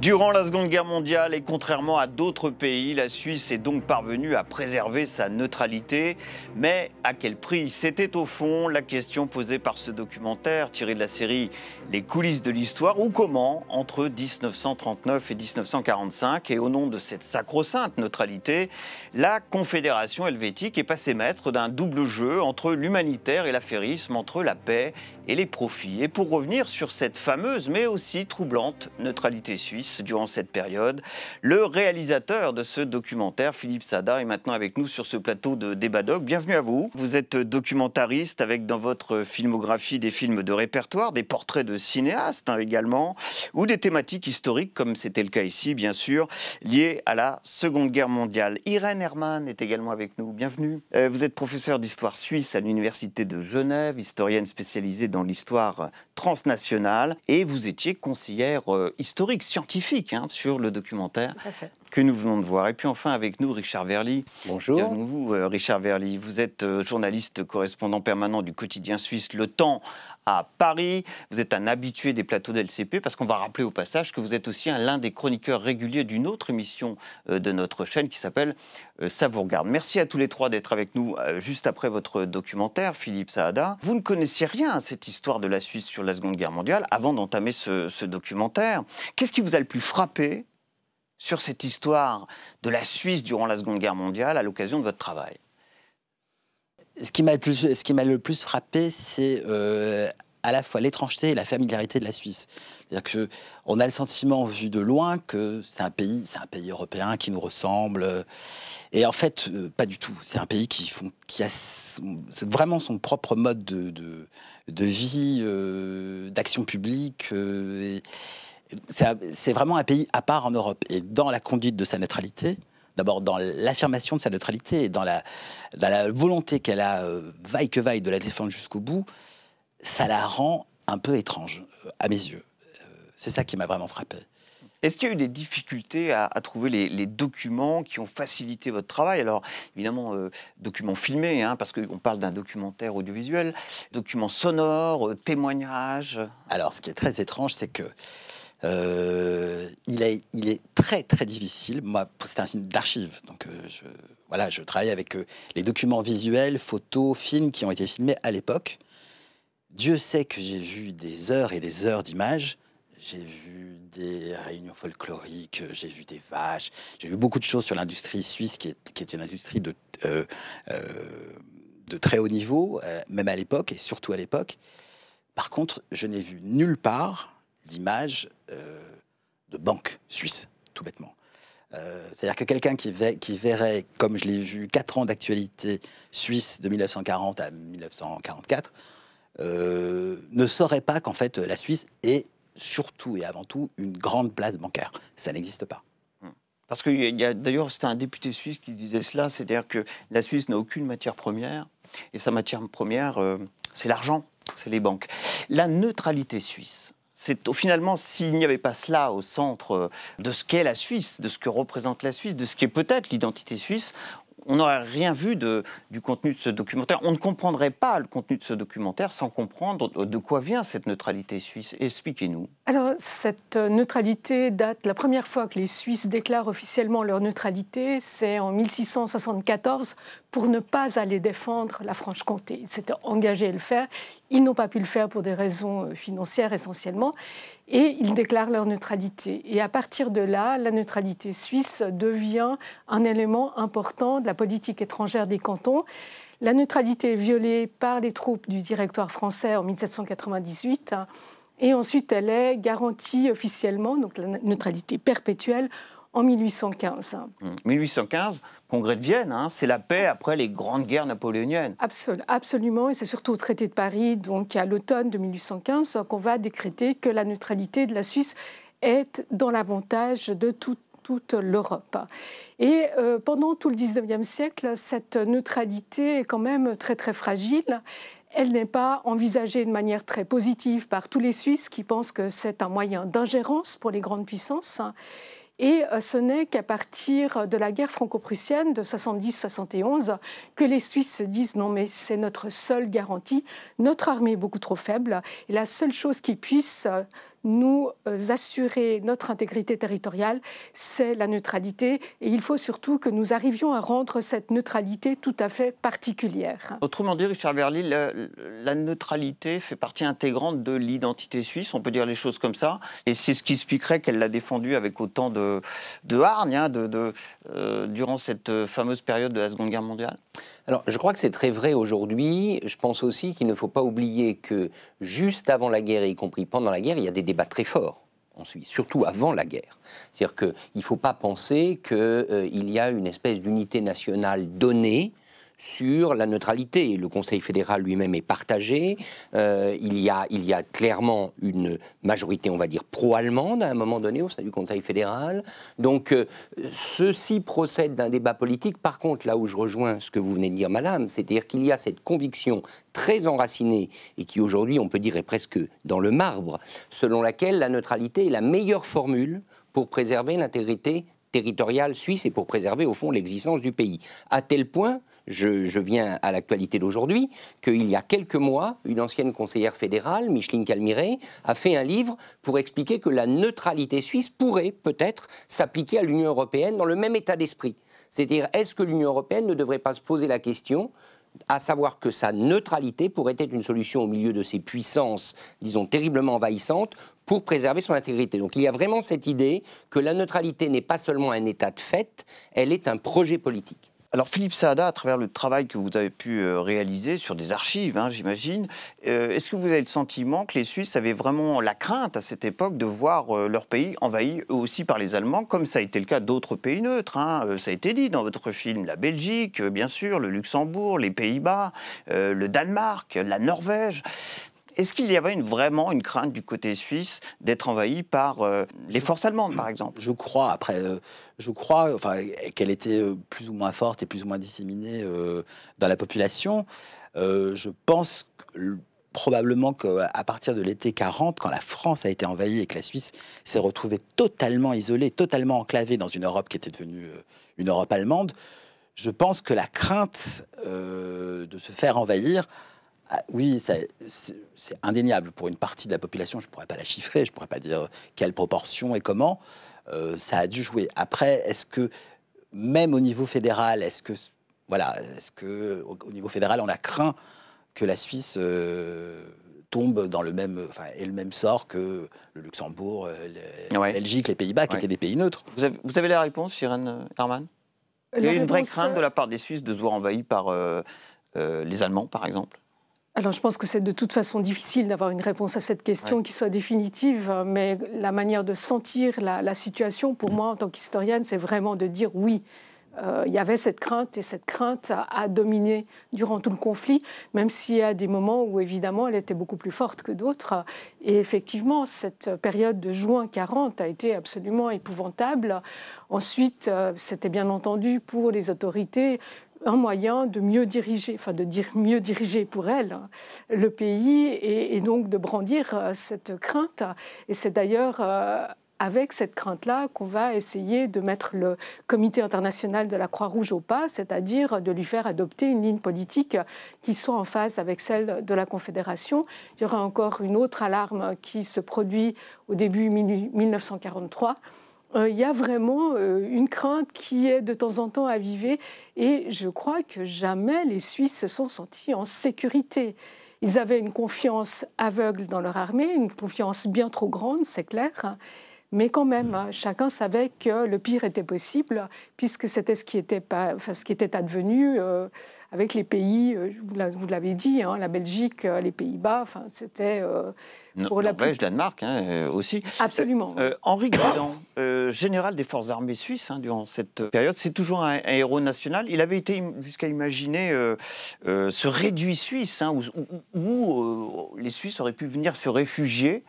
Durant la Seconde Guerre mondiale et contrairement à d'autres pays, la Suisse est donc parvenue à préserver sa neutralité. Mais à quel prix C'était au fond la question posée par ce documentaire tiré de la série Les coulisses de l'histoire ou comment entre 1939 et 1945 et au nom de cette sacro-sainte neutralité, la Confédération helvétique est passée maître d'un double jeu entre l'humanitaire et l'affairisme, entre la paix et les profits. Et pour revenir sur cette fameuse mais aussi troublante neutralité suisse, durant cette période. Le réalisateur de ce documentaire, Philippe Sada, est maintenant avec nous sur ce plateau de Débat Doc. Bienvenue à vous. Vous êtes documentariste avec dans votre filmographie des films de répertoire, des portraits de cinéastes hein, également, ou des thématiques historiques, comme c'était le cas ici, bien sûr, liées à la Seconde Guerre mondiale. Irène Hermann est également avec nous. Bienvenue. Euh, vous êtes professeur d'histoire suisse à l'Université de Genève, historienne spécialisée dans l'histoire transnationale, et vous étiez conseillère euh, historique, scientifique Hein, sur le documentaire que nous venons de voir. Et puis enfin avec nous Richard Verly. Bonjour. Bienvenue euh, Richard Verly. Vous êtes euh, journaliste correspondant permanent du quotidien suisse Le Temps à Paris. Vous êtes un habitué des plateaux de LCP parce qu'on va rappeler au passage que vous êtes aussi l'un des chroniqueurs réguliers d'une autre émission euh, de notre chaîne qui s'appelle Ça vous regarde. Merci à tous les trois d'être avec nous juste après votre documentaire, Philippe Saada. Vous ne connaissiez rien à cette histoire de la Suisse sur la Seconde Guerre mondiale avant d'entamer ce, ce documentaire. Qu'est-ce qui vous a le plus frappé sur cette histoire de la Suisse durant la Seconde Guerre mondiale à l'occasion de votre travail Ce qui m'a le, plus, frappé, c'est euh, à la fois l'étrangeté et la familiarité de la Suisse. C'est-à-dire qu'on a le sentiment, vu de loin, que c'est un pays, c'est un pays européen qui nous ressemble. Et en fait, euh, pas du tout. C'est un pays qui, font, qui a vraiment son propre mode de, de, vie, euh, d'action publique. et, c'est vraiment un pays à part en Europe. Et dans la conduite de sa neutralité, d'abord dans l'affirmation de sa neutralité et dans la, volonté qu'elle a, euh, vaille que vaille, de la défendre jusqu'au bout, ça la rend un peu étrange, euh, à mes yeux. Euh, c'est ça qui m'a vraiment frappé. Est-ce qu'il y a eu des difficultés à, trouver les, documents qui ont facilité votre travail Alors, évidemment, documents filmés, hein, parce qu'on parle d'un documentaire audiovisuel, documents sonores, témoignages. Alors, ce qui est très étrange, c'est que euh, il, est, il est très très difficile. Moi, c'est un film d'archives, donc euh, je, voilà, je travaille avec euh, les documents visuels, photos, films qui ont été filmés à l'époque. Dieu sait que j'ai vu des heures et des heures d'images. J'ai vu des réunions folkloriques, j'ai vu des vaches, j'ai vu beaucoup de choses sur l'industrie suisse qui est, une industrie de, de très haut niveau, même à l'époque et surtout à l'époque. Par contre, je n'ai vu nulle part d'image euh, de banque suisse, tout bêtement. Euh, c'est-à-dire que quelqu'un qui, verrait, comme je l'ai vu, 4 ans d'actualité suisse de 1940 à 1944, euh, ne saurait pas qu'en fait la Suisse est surtout et avant tout une grande place bancaire. Ça n'existe pas. Hmm. Parce que d'ailleurs, c'était un député suisse qui disait cela, c'est-à-dire que la Suisse n'a aucune matière première, et sa matière première, c'est l'argent, c'est les banques. La neutralité suisse, c'est finalement, s'il n'y avait pas cela au centre euh, de ce qu'est la Suisse, de ce que représente la Suisse, de ce qu'est peut-être l'identité suisse, on n'aurait rien vu de, du contenu de ce documentaire. On ne comprendrait pas le contenu de ce documentaire sans comprendre de quoi vient cette neutralité suisse. Expliquez-nous. Alors, cette euh, neutralité date, la première fois que les Suisses déclarent officiellement leur neutralité, c'est en 1674 pour ne pas aller défendre la Franche-Comté. Ils s'étaient engagés à le faire. Ils n'ont pas pu le faire pour des raisons euh, financières essentiellement et ils déclarent leur neutralité. Et à partir de là, la neutralité suisse devient un élément important de la politique étrangère des cantons. La neutralité est violée par les troupes du Directoire français en 1798 hein. et ensuite elle est garantie officiellement, donc la neutralité perpétuelle, en 1815. 1815, hum. congrès de Vienne, hein, c'est la paix après les grandes guerres napoléoniennes. absolument, et c'est surtout au traité de Paris, donc à l'automne de 1815, qu'on va décréter que la neutralité de la Suisse est dans l'avantage de toute l'Europe. Et euh, pendant tout le 19e siècle, cette neutralité est quand même très très fragile. Elle n'est pas envisagée de manière très positive par tous les Suisses qui pensent que c'est un moyen d'ingérence pour les grandes puissances. Et euh, ce n'est qu'à partir de la guerre franco-prussienne de 70-71 que les Suisses se disent non mais c'est notre seule garantie, notre armée est beaucoup trop faible et la seule chose qui puisse euh, nous euh, assurer notre intégrité territoriale, c'est la neutralité. Et il faut surtout que nous arrivions à rendre cette neutralité tout à fait particulière. Autrement dit, Richard Verlille, la, neutralité fait partie intégrante de l'identité suisse, on peut dire les choses comme ça. Et c'est ce qui expliquerait qu'elle l'a défendue avec autant de, de hargne hein, de, euh, durant cette euh, fameuse période de la Seconde Guerre mondiale je crois que c'est très vrai aujourd'hui. Je pense aussi qu'il ne faut pas oublier que juste avant la guerre, y compris pendant la guerre, il y a des débats très forts en Suisse, surtout avant la guerre. C'est-à-dire qu'il ne faut pas penser qu'il euh, y a une espèce d'unité nationale donnée sur la neutralité. Le Conseil fédéral lui-même est partagé. Euh, il, y a, il y a clairement une majorité, on va dire, pro-allemande à un moment donné au sein du Conseil fédéral. Donc euh, ceci procède d'un débat politique. Par contre, là où je rejoins ce que vous venez de dire, madame, c'est-à-dire qu'il y a cette conviction très enracinée et qui aujourd'hui, on peut dire, est presque dans le marbre, selon laquelle la neutralité est la meilleure formule pour préserver l'intégrité territoriale suisse et pour préserver au fond l'existence du pays. À tel point je, viens à l'actualité d'aujourd'hui, qu'il y a quelques mois, une ancienne conseillère fédérale, Micheline Calmiré, a fait un livre pour expliquer que la neutralité suisse pourrait peut-être s'appliquer à l'Union européenne dans le même état d'esprit. C'est-à-dire, est-ce que l'Union européenne ne devrait pas se poser la question à savoir que sa neutralité pourrait être une solution au milieu de ses puissances, disons, terriblement envahissantes, pour préserver son intégrité. Donc il y a vraiment cette idée que la neutralité n'est pas seulement un état de fait, elle est un projet politique. Alors Philippe Saada, à travers le travail que vous avez pu euh, réaliser sur des archives, hein, j'imagine, euh, est-ce que vous avez le sentiment que les Suisses avaient vraiment la crainte à cette époque de voir euh, leur pays envahi aussi par les Allemands, comme ça a été le cas d'autres pays neutres hein, Ça a été dit dans votre film, la Belgique, bien sûr, le Luxembourg, les Pays-Bas, le Danemark, la Norvège. Est-ce qu'il y avait vraiment une crainte du côté suisse d'être envahi par euh, les forces allemandes, par exemple Je crois, après, euh, je crois enfin, qu'elle était euh, plus ou moins forte et plus ou moins disséminée dans la population. je pense que, probablement qu'à partir de l'été 40, quand la France a été envahie et que la Suisse s'est retrouvée totalement isolée, totalement enclavée dans une Europe qui était devenue une Europe allemande, je pense que la crainte de se faire envahir ah oui, c'est indéniable pour une partie de la population. Je ne pourrais pas la chiffrer, je ne pourrais pas dire quelle proportion et comment. Euh, ça a dû jouer. Après, est-ce que, même au niveau fédéral, est-ce que, voilà, est-ce que, au, niveau fédéral, on a craint que la Suisse euh, tombe dans le même, enfin, ait le même sort que le Luxembourg, euh, la Belgique, les Pays-Bas, qui étaient des pays neutres Vous avez, la réponse, Irène Herman Il y a une vraie crainte de la part des Suisses de se voir envahie par les Allemands, par exemple alors je pense que c'est de toute façon difficile d'avoir une réponse à cette question qui soit définitive, mais la manière de sentir la, situation, pour moi en tant qu'historienne, c'est vraiment de dire oui, euh, il y avait cette crainte et cette crainte a, dominé durant tout le conflit, même s'il y a des moments où évidemment elle était beaucoup plus forte que d'autres. Et effectivement, cette période de juin 40 a été absolument épouvantable. Ensuite, euh, c'était bien entendu pour les autorités un moyen de mieux diriger, enfin de dire mieux diriger pour elle hein, le pays et, et donc de brandir euh, cette crainte. Et c'est d'ailleurs euh, avec cette crainte-là qu'on va essayer de mettre le comité international de la Croix-Rouge au pas, c'est-à-dire de lui faire adopter une ligne politique qui soit en phase avec celle de la Confédération. Il y aura encore une autre alarme qui se produit au début 1943 euh, il y a vraiment euh, une crainte qui est de temps en temps avivée et je crois que jamais les Suisses se sont sentis en sécurité. Ils avaient une confiance aveugle dans leur armée, une confiance bien trop grande, c'est clair. Hein. Mais quand même, hein, chacun savait que le pire était possible, puisque c'était ce qui était, pas, enfin, ce qui était advenu euh, avec les pays, euh, vous l'avez dit, hein, la Belgique, euh, les Pays-Bas, enfin, c'était... pour la Belgique le Danemark hein, aussi. Absolument. Henri Gradin, général des forces armées suisses durant cette période, c'est toujours un, héros national. Il avait été jusqu'à imaginer ce réduit suisse, où les Suisses auraient pu venir se réfugier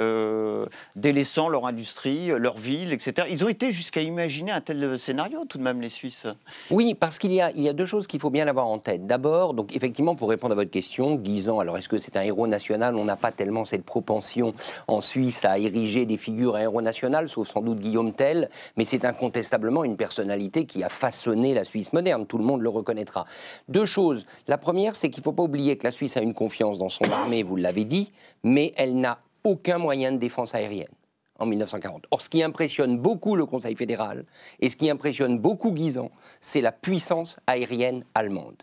euh, délaissant leur industrie, leur ville, etc. Ils ont été jusqu'à imaginer un tel euh, scénario, tout de même, les Suisses. Oui, parce qu'il y a, deux choses qu'il faut bien avoir en tête. D'abord, donc effectivement, pour répondre à votre question, guisant alors est-ce que c'est un héros national On n'a pas tellement cette propension en Suisse à ériger des figures à héros national, sauf sans doute Guillaume Tell, mais c'est incontestablement une personnalité qui a façonné la Suisse moderne. Tout le monde le reconnaîtra. Deux choses. La première, c'est qu'il ne faut pas oublier que la Suisse a une confiance dans son armée, vous l'avez dit, mais elle n'a aucun moyen de défense aérienne en 1940. Or, ce qui impressionne beaucoup le Conseil fédéral et ce qui impressionne beaucoup Guisan, c'est la puissance aérienne allemande.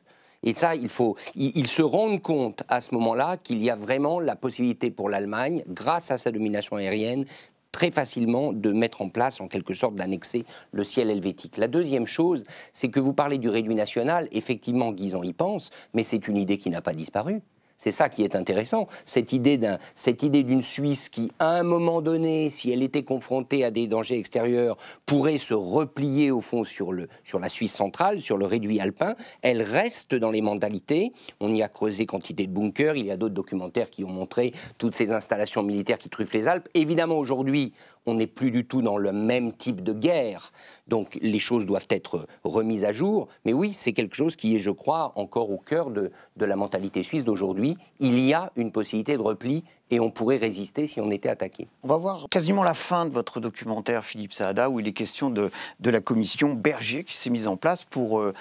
Et ça, il faut, ils se rendent compte à ce moment-là qu'il y a vraiment la possibilité pour l'Allemagne, grâce à sa domination aérienne, très facilement de mettre en place, en quelque sorte, d'annexer le ciel helvétique. La deuxième chose, c'est que vous parlez du réduit national, effectivement, Guisan y pense, mais c'est une idée qui n'a pas disparu. C'est ça qui est intéressant, cette idée, d'une Suisse qui, à un moment donné, si elle était confrontée à des dangers extérieurs, pourrait se replier au fond sur, la Suisse centrale, sur le réduit alpin, elle reste dans les mentalités. On y a creusé quantité de bunkers, il y a d'autres documentaires qui ont montré toutes ces installations militaires qui truffent les Alpes. Évidemment, aujourd'hui, on n'est plus du tout dans le même type de guerre. Donc les choses doivent être remises à jour. Mais oui, c'est quelque chose qui est, je crois, encore au cœur de la mentalité suisse d'aujourd'hui il y a une possibilité de repli et on pourrait résister si on était attaqué. On va voir quasiment la fin de votre documentaire, Philippe Saada, où il est question de, la commission Berger qui s'est mise en place pour... Euh,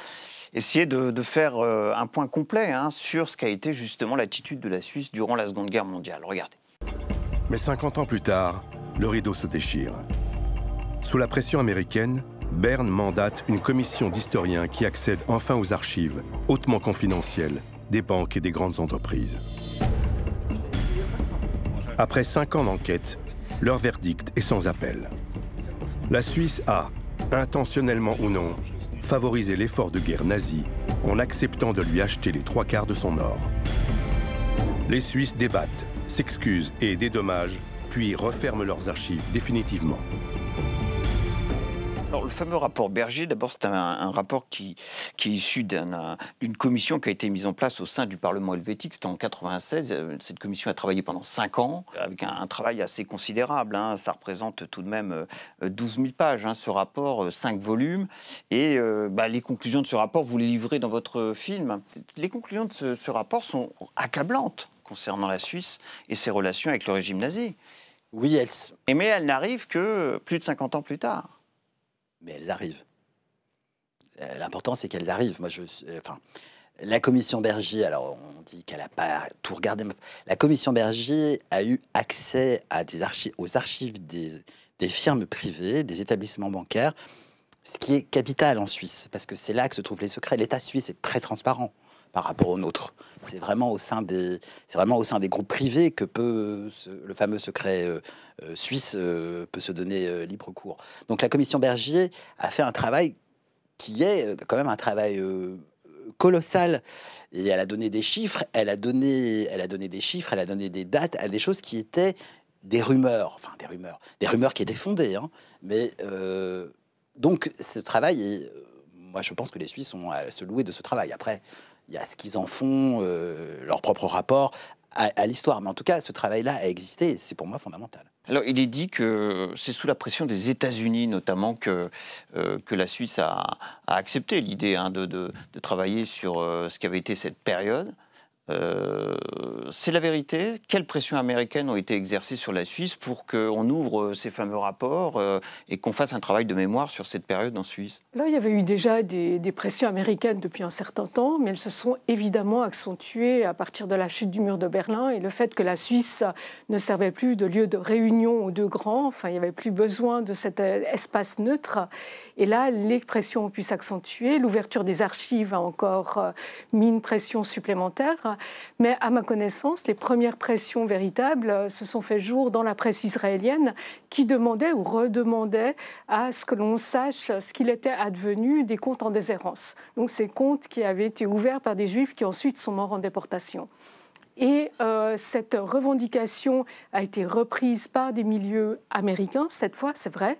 essayer de, faire euh, un point complet hein, sur ce qu'a été justement l'attitude de la Suisse durant la Seconde Guerre mondiale. Regardez. Mais 50 ans plus tard, le rideau se déchire. Sous la pression américaine, Berne mandate une commission d'historiens qui accède enfin aux archives, hautement confidentielles, des banques et des grandes entreprises. Après cinq ans d'enquête, leur verdict est sans appel. La Suisse a, intentionnellement ou non, favorisé l'effort de guerre nazi en acceptant de lui acheter les trois quarts de son or. Les Suisses débattent, s'excusent et dédommagent, puis referment leurs archives définitivement le fameux rapport Berger, d'abord, c'est un, rapport qui, est issu d'une commission qui a été mise en place au sein du Parlement helvétique. C'était en 96. Euh, cette commission a travaillé pendant 5 ans, avec un, travail assez considérable. Hein. Ça représente tout de même 12 euh, 000 pages, hein, ce rapport, 5 euh, volumes. Et bah, les conclusions de ce rapport, vous les livrez dans votre film. Les conclusions de ce, rapport sont accablantes concernant la Suisse et ses relations avec le régime nazi. Oui, elles... mais elles n'arrivent que plus de 50 ans plus tard mais elles arrivent. Euh, l'important, c'est qu'elles arrivent. Moi, je, euh, enfin, la commission Berger, alors on dit qu'elle n'a pas tout regardé. la commission Berger a eu accès aux archives des firmes privées, des établissements bancaires, ce qui est capital en Suisse, parce que c'est là que se trouvent les secrets. L'État suisse est très transparent par rapport aux C'est vraiment au sein des, c'est vraiment au sein des groupes privés que peut le fameux secret euh, euh, suisse euh, peut se donner libre cours. Donc la commission Bergier a fait un travail qui est quand même un travail colossal et elle a donné des chiffres, elle a donné, elle a donné des chiffres, elle a donné des dates à des choses qui étaient des rumeurs, enfin des rumeurs, des rumeurs qui étaient fondées, hein. mais donc ce travail moi, je pense que les Suisses ont à se louer de ce travail. Après, il y a ce qu'ils en font, euh, leur propre rapport à, l'histoire. Mais en tout cas, ce travail-là a existé et c'est pour moi fondamental. Alors, il est dit que c'est sous la pression des États-Unis, notamment, que, euh, la Suisse a, accepté l'idée hein, de, travailler sur euh, ce qu'avait été cette période. Euh, c'est la vérité. Quelles pressions américaines ont été exercées sur la Suisse pour qu'on ouvre euh, ces fameux rapports euh, et qu'on fasse un travail de mémoire sur cette période en Suisse Là, il y avait eu déjà des, pressions américaines depuis un certain temps, mais elles se sont évidemment accentuées à partir de la chute du mur de Berlin et le fait que la Suisse ne servait plus de lieu de réunion aux deux grands, Enfin, il n'y avait plus besoin de cet espace neutre. Et là, les pressions ont pu s'accentuer. L'ouverture des archives a encore mis une pression supplémentaire. Mais à ma connaissance, les premières pressions véritables euh, se sont fait jour dans la presse israélienne qui demandait ou redemandait à ce que l'on sache ce qu'il était advenu des comptes en déshérence. Donc ces comptes qui avaient été ouverts par des juifs qui ensuite sont morts en déportation. Et euh, cette revendication a été reprise par des milieux américains, cette fois, c'est vrai,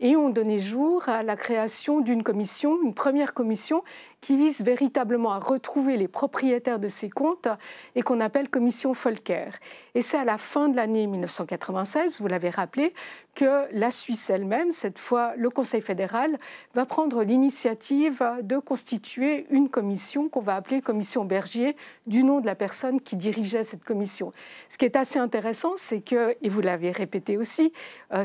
et ont donné jour à la création d'une commission, une première commission, qui vise véritablement à retrouver les propriétaires de ces comptes et qu'on appelle commission Volcker. Et c'est à la fin de l'année 1996, vous l'avez rappelé, que la Suisse elle-même, cette fois le Conseil fédéral, va prendre l'initiative de constituer une commission qu'on va appeler commission Bergier, du nom de la personne qui dirigeait cette commission. Ce qui est assez intéressant, c'est que, et vous l'avez répété aussi, euh,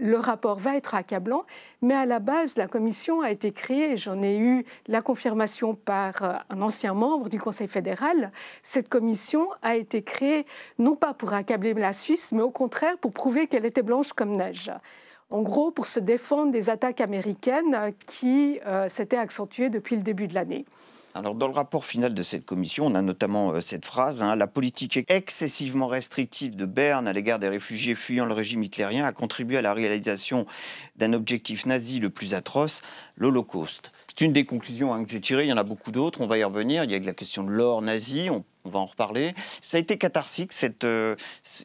le rapport va être accablant mais à la base, la commission a été créée, j'en ai eu la confirmation par euh, un ancien membre du Conseil fédéral, cette commission a été créée non pas pour accabler la Suisse, mais au contraire pour prouver qu'elle était blanche comme neige en gros pour se défendre des attaques américaines qui euh, s'étaient accentuées depuis le début de l'année. Alors, dans le rapport final de cette commission, on a notamment euh, cette phrase hein, La politique excessivement restrictive de Berne à l'égard des réfugiés fuyant le régime hitlérien a contribué à la réalisation d'un objectif nazi le plus atroce, l'Holocauste. C'est une des conclusions hein, que j'ai tirées, il y en a beaucoup d'autres, on va y revenir, il y a la question de l'or nazi, on, va en reparler. Ça a été catharsique, cette, euh,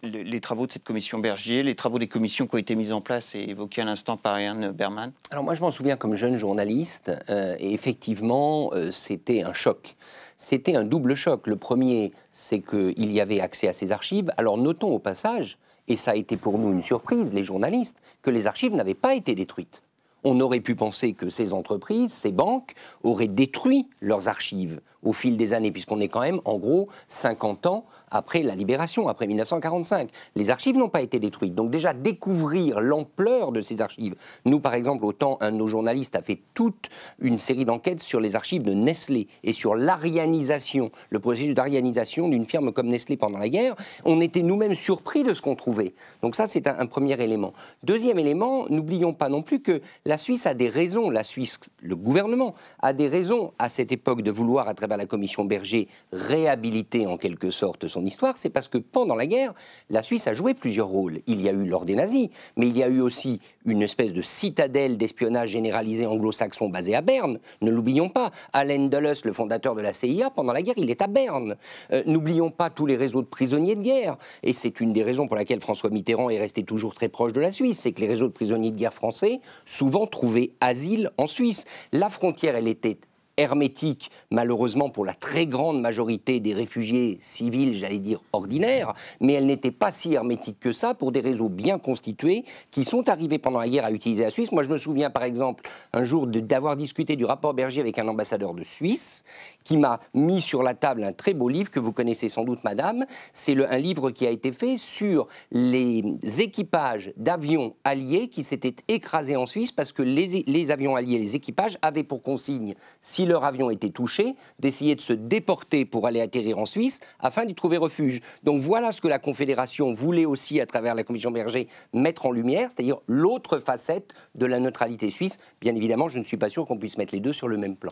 les travaux de cette commission Bergier, les travaux des commissions qui ont été mises en place et évoqués à l'instant par Ian Berman Alors moi je m'en souviens comme jeune journaliste, euh, et effectivement euh, c'était un choc c'était un double choc. Le premier, c'est qu'il y avait accès à ces archives. Alors notons au passage, et ça a été pour nous une surprise, les journalistes, que les archives n'avaient pas été détruites on aurait pu penser que ces entreprises, ces banques, auraient détruit leurs archives au fil des années, puisqu'on est quand même, en gros, 50 ans après la libération, après 1945. Les archives n'ont pas été détruites. Donc déjà, découvrir l'ampleur de ces archives. Nous, par exemple, autant un de nos journalistes a fait toute une série d'enquêtes sur les archives de Nestlé et sur l'arianisation, le processus d'arianisation d'une firme comme Nestlé pendant la guerre. On était nous-mêmes surpris de ce qu'on trouvait. Donc ça, c'est un, premier élément. Deuxième élément, n'oublions pas non plus que la Suisse a des raisons, la Suisse, le gouvernement a des raisons à cette époque de vouloir, à travers la commission Berger, réhabiliter en quelque sorte son histoire. C'est parce que pendant la guerre, la Suisse a joué plusieurs rôles. Il y a eu l'ordre des nazis, mais il y a eu aussi une espèce de citadelle d'espionnage généralisé anglo-saxon basée à Berne. Ne l'oublions pas. Allen Dulles, le fondateur de la CIA, pendant la guerre, il est à Berne. Euh, n'oublions pas tous les réseaux de prisonniers de guerre. Et c'est une des raisons pour laquelle François Mitterrand est resté toujours très proche de la Suisse. C'est que les réseaux de prisonniers de guerre français, souvent, trouver asile en Suisse. La frontière, elle était hermétique, malheureusement pour la très grande majorité des réfugiés civils, j'allais dire ordinaires, mais elle n'était pas si hermétique que ça pour des réseaux bien constitués qui sont arrivés pendant la guerre à utiliser la Suisse. Moi, je me souviens par exemple un jour d'avoir discuté du rapport Berger avec un ambassadeur de Suisse qui m'a mis sur la table un très beau livre que vous connaissez sans doute, madame. C'est un livre qui a été fait sur les équipages d'avions alliés qui s'étaient écrasés en Suisse parce que les, les avions alliés, les équipages avaient pour consigne, si leur avion était touché, d'essayer de se déporter pour aller atterrir en Suisse afin d'y trouver refuge. Donc voilà ce que la Confédération voulait aussi, à travers la Commission Berger, mettre en lumière, c'est-à-dire l'autre facette de la neutralité suisse. Bien évidemment, je ne suis pas sûr qu'on puisse mettre les deux sur le même plan.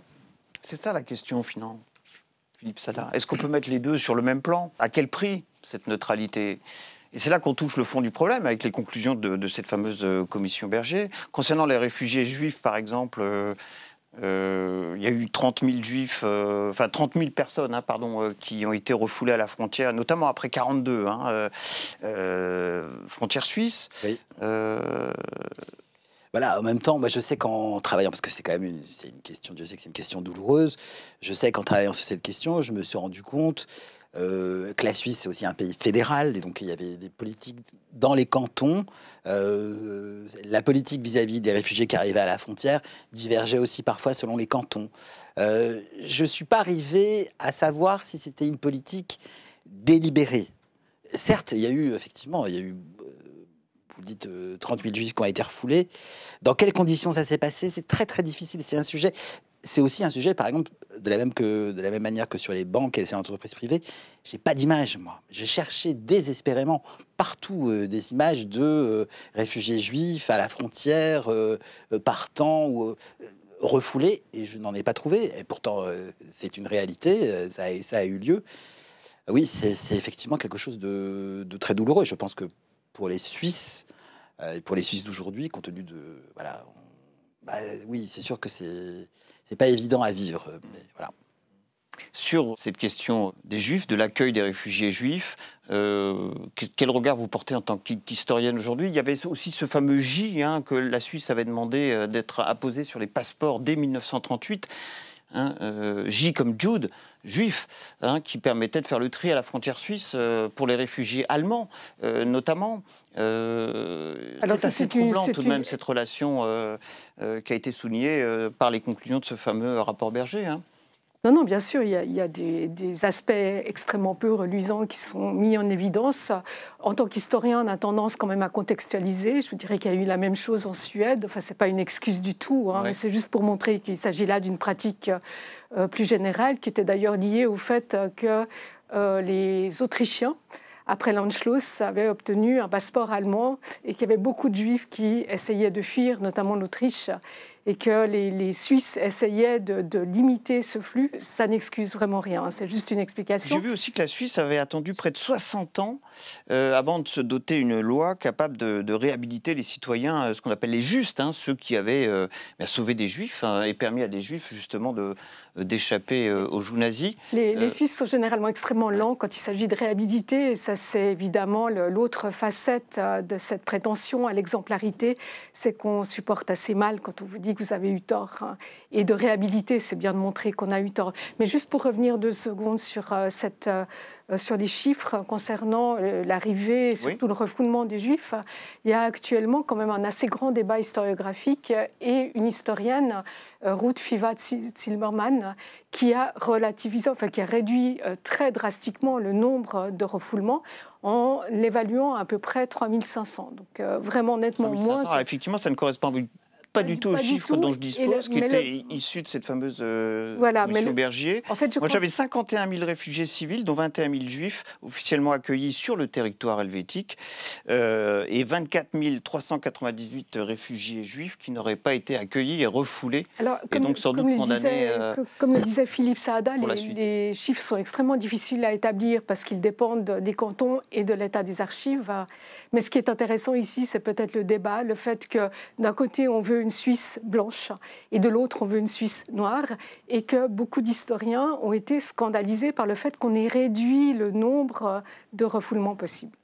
C'est ça la question, finalement. Philippe Sada. Est-ce qu'on peut mettre les deux sur le même plan À quel prix cette neutralité et c'est là qu'on touche le fond du problème avec les conclusions de, cette fameuse euh, commission Berger. Concernant les réfugiés juifs, par exemple, euh, euh, il y a eu 30 000 juifs, euh, enfin 30 personnes, hein, pardon, euh, qui ont été refoulées à la frontière, notamment après 42, hein, frontière suisse. Oui voilà, bah en même temps, moi, je sais qu'en travaillant, parce que c'est quand même une, question, je sais que c'est une question douloureuse, je sais qu'en travaillant sur cette question, je me suis rendu compte euh, que la Suisse c'est aussi un pays fédéral, et donc il y avait des politiques dans les cantons. Euh, la politique vis-à-vis des réfugiés qui arrivaient à la frontière divergeait aussi parfois selon les cantons. Euh, je ne suis pas arrivé à savoir si c'était une politique délibérée. Certes, il y a eu effectivement, il y a eu vous dites 30 euh, 38 juifs qui ont été refoulés. Dans quelles conditions ça s'est passé C'est très très difficile. C'est un sujet. C'est aussi un sujet, par exemple, de la même que de la même manière que sur les banques et les entreprises privées. J'ai pas d'image moi. J'ai cherché désespérément partout euh, des images de euh, réfugiés juifs à la frontière, partant ou refoulés, et je n'en ai pas trouvé. Et pourtant, c'est une réalité. ça, a, ça a eu lieu. Oui, c'est effectivement quelque chose de, de, très douloureux. Je pense que pour les Suisses, euh, et pour les Suisses d'aujourd'hui, compte tenu de. Voilà, bah, oui, c'est sûr que c'est pas évident à vivre. voilà. Sur cette question des juifs, de l'accueil des réfugiés juifs, euh, quel regard vous portez en tant qu'historienne aujourd'hui Il y avait aussi ce fameux J hein, que la Suisse avait demandé euh, d'être apposé sur les passeports dès 1938. Hein, euh, J comme Jude, juif, hein, qui permettait de faire le tri à la frontière suisse euh, pour les réfugiés allemands, euh, notamment. c'est assez troublant tout de même cette relation qui a été soulignée par les conclusions de ce fameux rapport Berger. Hein. Non, non, bien sûr, il y a, des, aspects extrêmement peu reluisants qui sont mis en évidence. En tant qu'historien, on a tendance quand même à contextualiser. Je vous dirais qu'il y a eu la même chose en Suède. Enfin, ce n'est pas une excuse du tout, hein, mais c'est juste pour montrer qu'il s'agit là d'une pratique euh, plus générale, qui était d'ailleurs liée au fait que euh, les Autrichiens, après l'Anschluss, avaient obtenu un passeport allemand et qu'il y avait beaucoup de juifs qui essayaient de fuir, notamment l'Autriche, et que les, Suisses essayaient de, limiter ce flux, ça n'excuse vraiment rien. Hein. C'est juste une explication. J'ai vu aussi que la Suisse avait attendu près de 60 ans euh, avant de se doter une loi capable de, réhabiliter les citoyens, euh, ce qu'on appelle les justes, hein, ceux qui avaient euh, bah, sauvé des juifs hein, et permis à des juifs justement d'échapper aux joues nazis. Les, les Suisses sont généralement extrêmement lents quand il s'agit de réhabiliter. ça, c'est évidemment l'autre facette de cette prétention à l'exemplarité, c'est qu'on supporte assez mal quand on vous dit que vous avez eu tort. Hein. Et de réhabiliter, c'est bien de montrer qu'on a eu tort. Mais juste pour revenir deux secondes sur, euh, cette, euh, sur les chiffres concernant euh, l'arrivée et surtout le refoulement des Juifs, il y a actuellement quand même un assez grand débat historiographique et une historienne, Ruth fiva Silberman, qui a relativisé, enfin qui a réduit très drastiquement le nombre de refoulements en l'évaluant à, peu près 3500. Donc vraiment nettement moins. Ah, effectivement, ça ne correspond pas du tout aux chiffres dont je dispose, qui étaient issu issus de cette fameuse euh, mission Bergier. Moi, j'avais 51 000 réfugiés civils, dont 21 000 juifs, officiellement accueillis sur le territoire helvétique, euh, et 24 398 réfugiés juifs qui n'auraient pas été accueillis et refoulés, Alors, comme, donc euh, le disait Philippe Saada, les, chiffres sont extrêmement difficiles à établir parce qu'ils dépendent des cantons et de l'état des archives. Mais ce qui est intéressant ici, c'est peut-être le débat, le fait que d'un côté, on veut une Suisse blanche et de l'autre, on veut une Suisse noire, et que beaucoup d'historiens ont été scandalisés par le fait qu'on ait réduit le nombre de refoulements possibles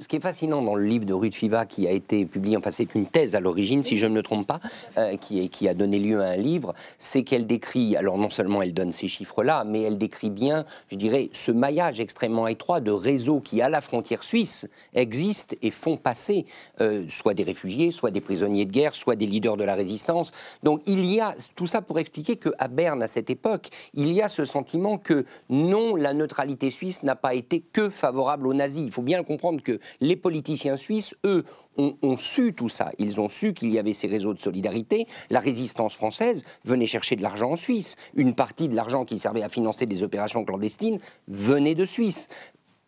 ce qui est fascinant dans le livre de Ruth Fiva qui a été publié, enfin c'est une thèse à l'origine, si je ne me trompe pas, euh, qui, qui, a donné lieu à un livre, c'est qu'elle décrit, alors non seulement elle donne ces chiffres-là, mais elle décrit bien, je dirais, ce maillage extrêmement étroit de réseaux qui, à la frontière suisse, existent et font passer euh, soit des réfugiés, soit des prisonniers de guerre, soit des leaders de la résistance. Donc il y a, tout ça pour expliquer qu'à Berne, à cette époque, il y a ce sentiment que non, la neutralité suisse n'a pas été que favorable aux nazis. Il faut bien comprendre que les politiciens suisses, eux, ont, su tout ça. Ils ont su qu'il y avait ces réseaux de solidarité. La résistance française venait chercher de l'argent en Suisse. Une partie de l'argent qui servait à financer des opérations clandestines venait de Suisse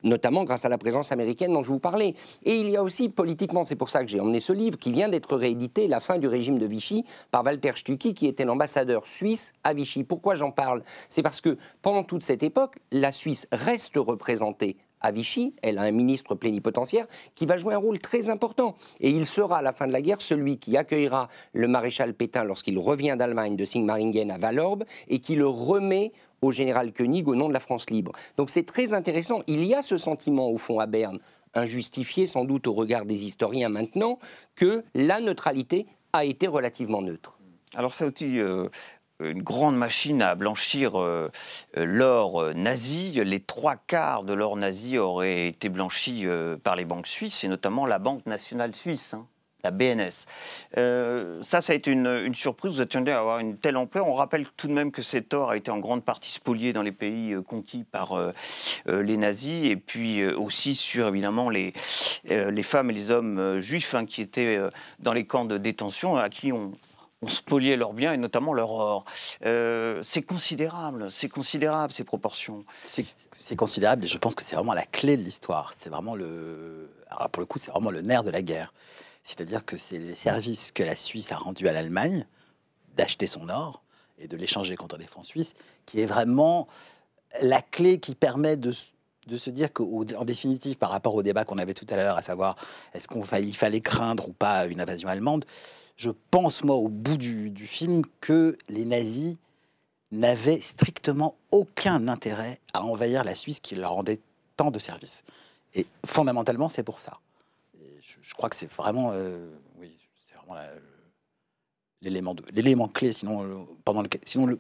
notamment grâce à la présence américaine dont je vous parlais. Et il y a aussi politiquement, c'est pour ça que j'ai emmené ce livre, qui vient d'être réédité, La fin du régime de Vichy, par Walter Stucki, qui était l'ambassadeur suisse à Vichy. Pourquoi j'en parle C'est parce que pendant toute cette époque, la Suisse reste représentée à Vichy, elle a un ministre plénipotentiaire qui va jouer un rôle très important. Et il sera, à la fin de la guerre, celui qui accueillera le maréchal Pétain lorsqu'il revient d'Allemagne de Singmaringen à Valorbe et qui le remet au général Koenig au nom de la France libre. Donc c'est très intéressant. Il y a ce sentiment, au fond, à Berne, injustifié sans doute au regard des historiens maintenant, que la neutralité a été relativement neutre. Alors ça aussi, euh, une grande machine à blanchir euh, euh, l'or euh, nazi. Les trois quarts de l'or nazi auraient été blanchis par les banques suisses, et notamment la Banque nationale suisse. Hein, la BNS. ça, ça a été une, surprise. Vous attendiez à avoir une telle ampleur. On rappelle tout de même que cet or a été en grande partie spolié dans les pays conquis par les nazis et puis aussi sur évidemment les, les femmes et les hommes juifs hein, qui étaient dans les camps de détention à qui on, on leurs biens et notamment leur or. Euh, c'est considérable, c'est considérable ces proportions. C'est considérable et je pense que c'est vraiment la clé de l'histoire. C'est vraiment le. Alors pour le coup, c'est vraiment le nerf de la guerre. C'est-à-dire que c'est les services que la Suisse a rendus à l'Allemagne, d'acheter son or et de l'échanger contre des francs suisses, qui est vraiment la clé qui permet de, de se dire qu'en définitive, par rapport au débat qu'on avait tout à l'heure, à savoir est-ce qu'il fallait craindre ou pas une invasion allemande, je pense, moi, au bout du, film, que les nazis n'avaient strictement aucun intérêt à envahir la Suisse qui leur rendait tant de services. Et fondamentalement, c'est pour ça. Je, crois que c'est vraiment, euh, oui, c'est vraiment l'élément clé, sinon, euh, pendant sinon le,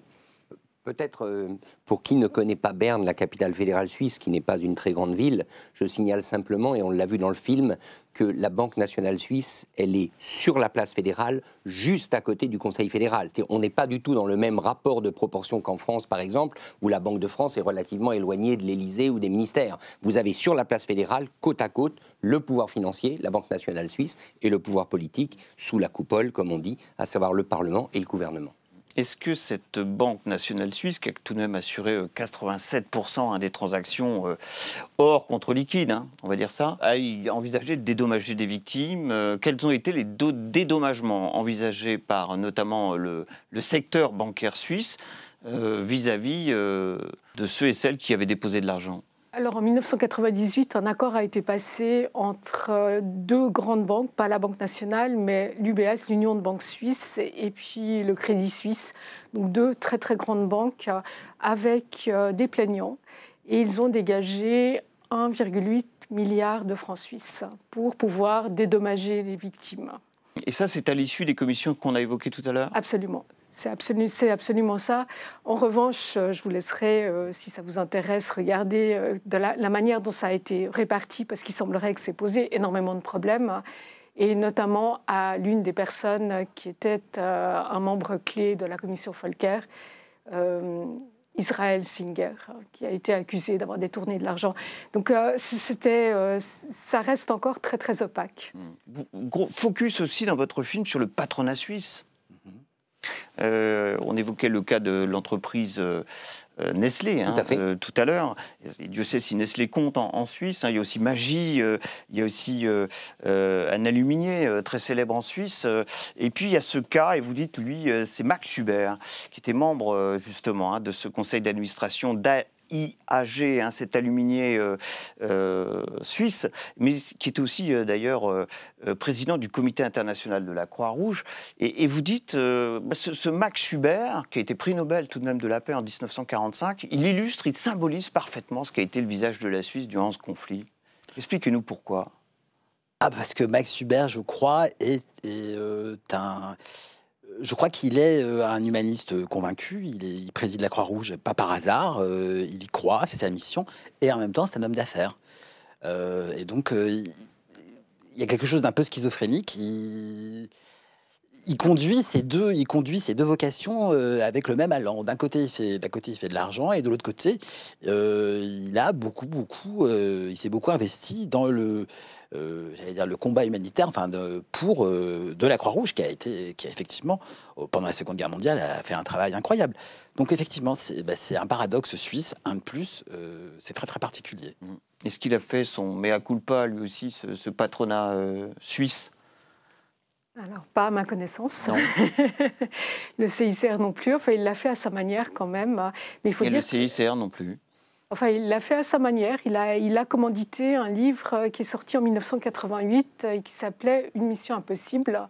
Peut-être euh, pour qui ne connaît pas Berne, la capitale fédérale suisse, qui n'est pas une très grande ville, je signale simplement, et on l'a vu dans le film, que la Banque nationale suisse, elle est sur la place fédérale, juste à côté du Conseil fédéral. on n'est pas du tout dans le même rapport de proportion qu'en France, par exemple, où la Banque de France est relativement éloignée de l'Élysée ou des ministères. Vous avez sur la place fédérale, côte à côte, le pouvoir financier, la Banque nationale suisse, et le pouvoir politique, sous la coupole, comme on dit, à savoir le Parlement et le gouvernement. Est-ce que cette Banque nationale suisse, qui a tout de même assuré 87% euh, hein, des transactions euh, hors contre liquide, hein, on va dire ça, a envisagé de dédommager des victimes euh, Quels ont été les dédommagements envisagés par notamment le, secteur bancaire suisse vis-à-vis de ceux et celles qui avaient déposé de l'argent alors en 1998, un accord a été passé entre euh, deux grandes banques, pas la Banque nationale, mais l'UBS, l'Union de banques suisses, et puis le Crédit Suisse, donc deux très très grandes banques euh, avec euh, des plaignants. Et ils ont dégagé 1,8 milliard de francs suisses pour pouvoir dédommager les victimes. Et ça, c'est à l'issue des commissions qu'on a évoquées tout à l'heure Absolument c'est absolument ça. En revanche, euh, je vous laisserai, euh, si ça vous intéresse, regarder euh, la, manière dont ça a été réparti, parce qu'il semblerait que c'est posé énormément de problèmes, hein, et notamment à l'une des personnes qui était un membre clé de la commission Volcker. Israël Singer, hein, qui a été accusé d'avoir détourné de l'argent. Donc c'était, ça reste encore très très opaque. Mmh. Focus aussi dans votre film sur le patronat suisse. Euh, on évoquait le cas de l'entreprise. Euh, euh, Nestlé hein, tout à, l'heure. Dieu sait si Nestlé compte en, Suisse. Hein. il y a aussi Magie, il y a aussi un aluminier très célèbre en Suisse. et puis il y a ce cas, et vous dites, lui, c'est Max Schubert, qui était membre justement hein, de ce conseil d'administration IAG, hein, cet aluminier euh, euh, suisse, mais qui est aussi euh, d'ailleurs président du comité international de la Croix-Rouge. Et, vous dites, bah, ce, Max Hubert, qui a été prix Nobel tout de même de la paix en 1945, il illustre, il symbolise parfaitement ce qu'a été le visage de la Suisse durant ce conflit. Expliquez-nous pourquoi. Ah, parce que Max Hubert, je crois, est un je crois qu'il est euh, un humaniste euh, convaincu. Il, préside la Croix-Rouge pas par hasard. Euh, il y croit, c'est sa mission. Et en même temps, c'est un homme d'affaires. et donc, il y a quelque chose d'un peu schizophrénique il conduit ces deux, il conduit ces deux vocations euh, avec le même allant. D'un côté, il fait, fait de l'argent, et de l'autre côté, euh, il a beaucoup, beaucoup, euh, il s'est beaucoup investi dans le, dire le combat humanitaire, enfin, de, pour de la Croix Rouge, qui a été, qui a effectivement, pendant la Seconde Guerre mondiale, a fait un travail incroyable. Donc effectivement, c'est bah, un paradoxe suisse, un de plus. c'est très, très particulier. Mmh. Est-ce qu'il a fait son mea culpa lui aussi, ce patronat suisse? Alors, pas à ma connaissance. Non. le CICR non plus. Enfin, il l'a fait à sa manière quand même. Mais il faut Et le CICR non plus. Enfin, il l'a fait à sa manière. Il a, il a commandité un livre euh, qui est sorti en 1988 euh, et qui s'appelait Une mission impossible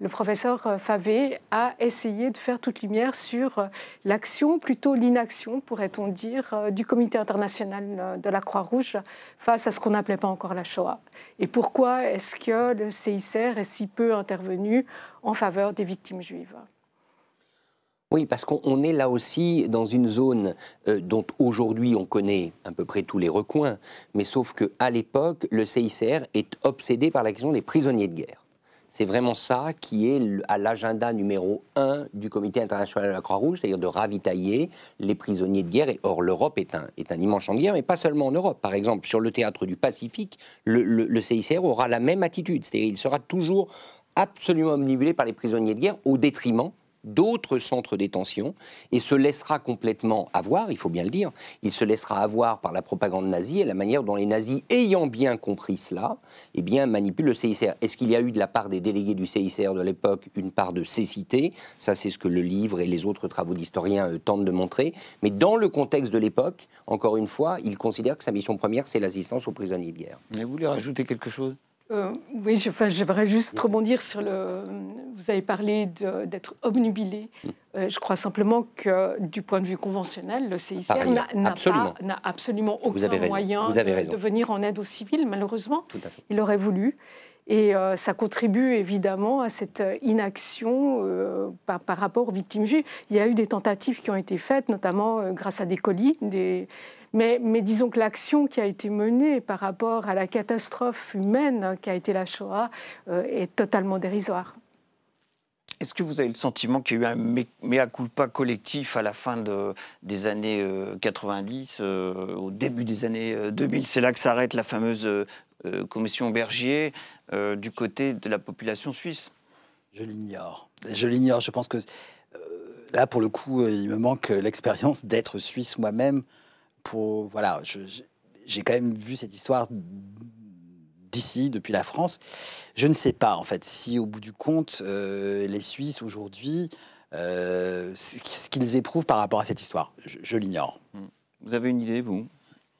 le professeur euh, Favé a essayé de faire toute lumière sur euh, l'action, plutôt l'inaction, pourrait-on dire, euh, du Comité international de la Croix-Rouge face à ce qu'on n'appelait pas encore la Shoah. Et pourquoi est-ce que le CICR est si peu intervenu en faveur des victimes juives oui, parce qu'on est là aussi dans une zone dont aujourd'hui on connaît à peu près tous les recoins, mais sauf qu'à l'époque, le CICR est obsédé par la question des prisonniers de guerre. C'est vraiment ça qui est à l'agenda numéro un du Comité international de la Croix-Rouge, c'est-à-dire de ravitailler les prisonniers de guerre. Et or, l'Europe est un, est un en guerre, mais pas seulement en Europe. Par exemple, sur le théâtre du Pacifique, le, CICR aura la même attitude, c'est-à-dire il sera toujours absolument omnibulé par les prisonniers de guerre au détriment d'autres centres détention et se laissera complètement avoir, il faut bien le dire, il se laissera avoir par la propagande nazie et la manière dont les nazis, ayant bien compris cela, eh bien, manipulent le CICR. Est-ce qu'il y a eu de la part des délégués du CICR de l'époque une part de cécité Ça, c'est ce que le livre et les autres travaux d'historiens euh, tentent de montrer. Mais dans le contexte de l'époque, encore une fois, il considère que sa mission première, c'est l'assistance aux prisonniers de guerre. Mais vous voulez rajouter quelque chose euh, oui, je, juste mm. rebondir sur le. Vous avez parlé d'être obnubilé. Mm. Euh, je crois simplement que, du point de vue conventionnel, le CICR ah, n'a absolument. aucun moyen de, de, venir en aide aux civils, malheureusement. Il aurait voulu. Et euh, ça contribue évidemment à cette euh, inaction euh, par, rapport aux victimes juives. Il y a eu des tentatives qui ont été faites, notamment grâce à des colis. Des... Mais, mais, disons que l'action qui a été menée par rapport à la catastrophe humaine hein, qui a été la Shoah est totalement dérisoire. Est-ce que vous avez le sentiment qu'il y a eu un mea culpa collectif à la fin de, des années 90, au début des années 2000 C'est là que s'arrête la fameuse euh, commission Bergier euh, du côté de la population suisse Je l'ignore. Je l'ignore. Je pense que euh, là, pour le coup, il me manque l'expérience d'être suisse moi-même. Pour voilà, j'ai quand même vu cette histoire d'ici, depuis la France. Je ne sais pas, en fait, si au bout du compte, les Suisses aujourd'hui, ce qu'ils éprouvent par rapport à cette histoire. je l'ignore. Hmm. Vous avez une idée, vous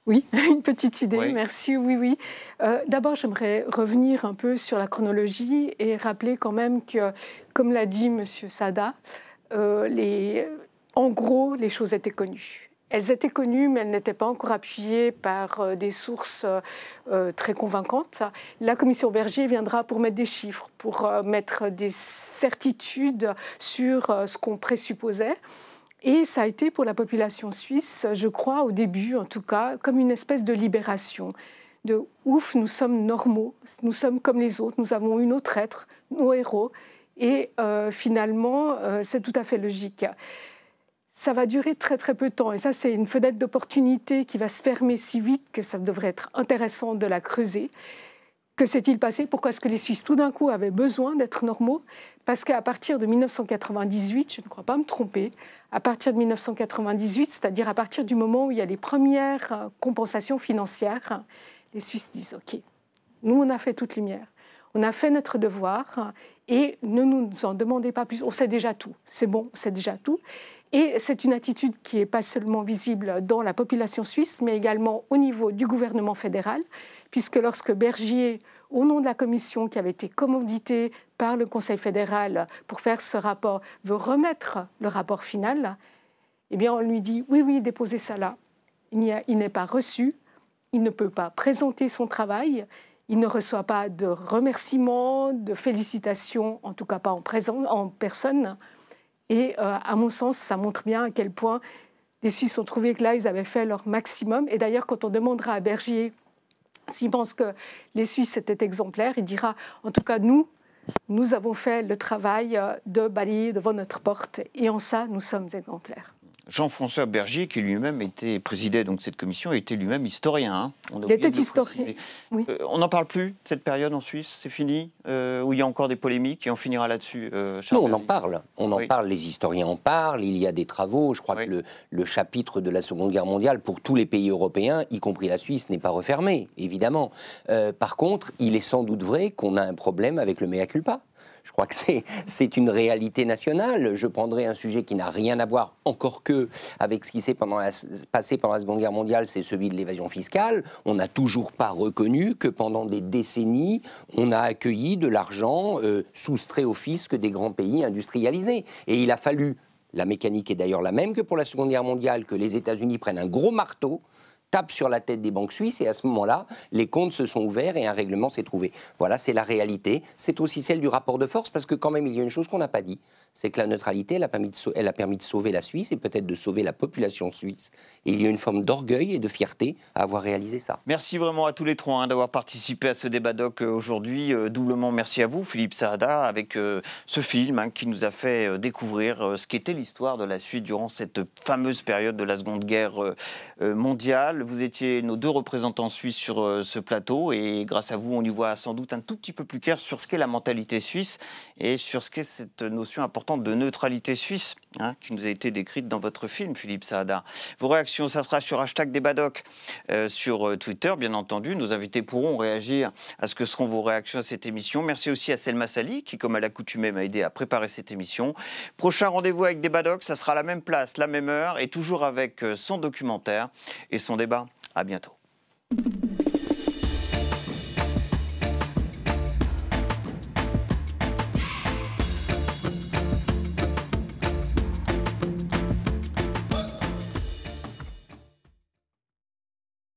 oui, une petite idée, merci, oui, oui. Euh, d'abord, j'aimerais revenir un peu sur la chronologie et rappeler quand même que, comme l'a dit M. Sada, euh, en gros, les choses étaient connues. Elles étaient connues, mais elles n'étaient pas encore appuyées par euh, des sources très convaincantes. La commission Berger viendra pour mettre des chiffres, pour mettre des certitudes sur ce qu'on présupposait. Et ça a été pour la population suisse, je crois, au début en tout cas, comme une espèce de libération. De ouf, nous sommes normaux, nous sommes comme les autres, nous avons une autre être, nos héros. Et euh, finalement, euh, c'est tout à fait logique. Ça va durer très très peu de temps. Et ça, c'est une fenêtre d'opportunité qui va se fermer si vite que ça devrait être intéressant de la creuser. Que s'est-il passé Pourquoi est-ce que les Suisses, tout d'un coup, avaient besoin d'être normaux Parce qu'à partir de 1998, je ne crois pas me tromper, à partir de 1998, c'est-à-dire à partir du moment où il y a les premières euh, compensations financières, les Suisses disent, OK, nous, on a fait toute lumière, on a fait notre devoir, et ne nous en demandez pas plus, on sait déjà tout, c'est bon, on sait déjà tout. Et c'est une attitude qui n'est pas seulement visible dans la population suisse, mais également au niveau du gouvernement fédéral, puisque lorsque Bergier, au nom de la commission qui avait été commanditée par le Conseil fédéral pour faire ce rapport, veut remettre le rapport final, eh bien on lui dit oui, oui, déposez ça là. Il n'est pas reçu, il ne peut pas présenter son travail, il ne reçoit pas de remerciements, de félicitations, en tout cas pas en personne. Et euh, à mon sens, ça montre bien à quel point les Suisses ont trouvé que là, ils avaient fait leur maximum. Et d'ailleurs, quand on demandera à Bergier s'il pense que les Suisses étaient exemplaires, il dira, en tout cas, nous, nous avons fait le travail euh, de balayer devant notre porte. Et en ça, nous sommes exemplaires. Jean-François Bergier, qui lui-même était président donc cette commission, était lui-même historien. Hein. On il était historien. Euh, on n'en parle plus cette période en Suisse, c'est fini, euh, où il y a encore des polémiques et on finira là-dessus. Euh, non, on en parle. On en parle. Les historiens en parlent. Il y a des travaux. Je crois que le, le, chapitre de la Seconde Guerre mondiale pour tous les pays européens, y compris la Suisse, n'est pas refermé, évidemment. par contre, il est sans doute vrai qu'on a un problème avec le mea culpa. Je crois que c'est une réalité nationale. Je prendrai un sujet qui n'a rien à voir, encore que, avec ce qui s'est passé pendant la Seconde Guerre mondiale, c'est celui de l'évasion fiscale. On n'a toujours pas reconnu que pendant des décennies, on a accueilli de l'argent euh, soustrait au fisc des grands pays industrialisés. Et il a fallu, la mécanique est d'ailleurs la même que pour la Seconde Guerre mondiale, que les États-Unis prennent un gros marteau tape sur la tête des banques suisses et à ce moment-là, les comptes se sont ouverts et un règlement s'est trouvé. Voilà, c'est la réalité. C'est aussi celle du rapport de force parce que quand même, il y a une chose qu'on n'a pas dit, c'est que la neutralité, elle a, permis de sauver, la Suisse et peut-être de sauver la population suisse. Et il y a une forme d'orgueil et de fierté à avoir réalisé ça. Merci vraiment à tous les trois hein, d'avoir participé à ce débat doc euh, aujourd'hui. Euh, doublement merci à vous, Philippe Saada, avec euh, ce film hein, qui nous a fait découvrir ce qu'était l'histoire de la Suisse durant cette fameuse période de la Seconde Guerre mondiale. Vous étiez nos deux représentants suisses sur euh, ce plateau et grâce à vous, on y voit sans doute un tout petit peu plus clair sur ce qu'est la mentalité suisse et sur ce qu'est cette notion importante de neutralité suisse. Hein, qui nous a été décrite dans votre film, Philippe Saada. Vos réactions, ça sera sur hashtag Débadoc euh, sur euh, Twitter, bien entendu. Nos invités pourront réagir à ce que seront vos réactions à cette émission. Merci aussi à Selma Sali, qui, comme à l'accoutumée, m'a aidé à préparer cette émission. Prochain rendez-vous avec Débadoc, ça sera à la même place, la même heure, et toujours avec euh, son documentaire et son débat. À bientôt.